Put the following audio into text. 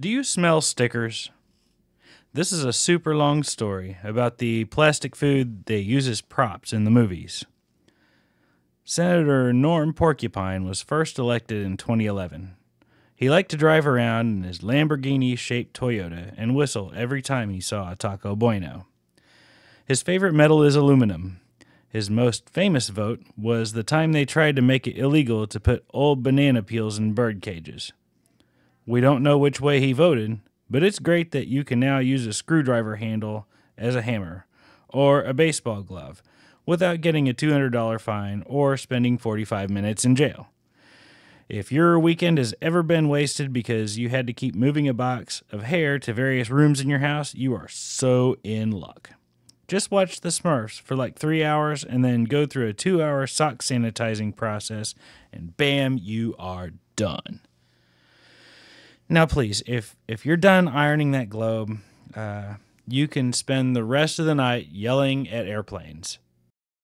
Do you smell stickers? This is a super long story about the plastic food they use as props in the movies. Senator Norm Porcupine was first elected in 2011. He liked to drive around in his Lamborghini shaped Toyota and whistle every time he saw a Taco Bueno. His favorite metal is aluminum. His most famous vote was the time they tried to make it illegal to put old banana peels in bird cages. We don't know which way he voted, but it's great that you can now use a screwdriver handle as a hammer or a baseball glove without getting a $200 fine or spending 45 minutes in jail. If your weekend has ever been wasted because you had to keep moving a box of hair to various rooms in your house, you are so in luck. Just watch The Smurfs for like three hours and then go through a two hour sock sanitizing process, and bam, you are done. Now, please, if if you're done ironing that globe, uh, you can spend the rest of the night yelling at airplanes.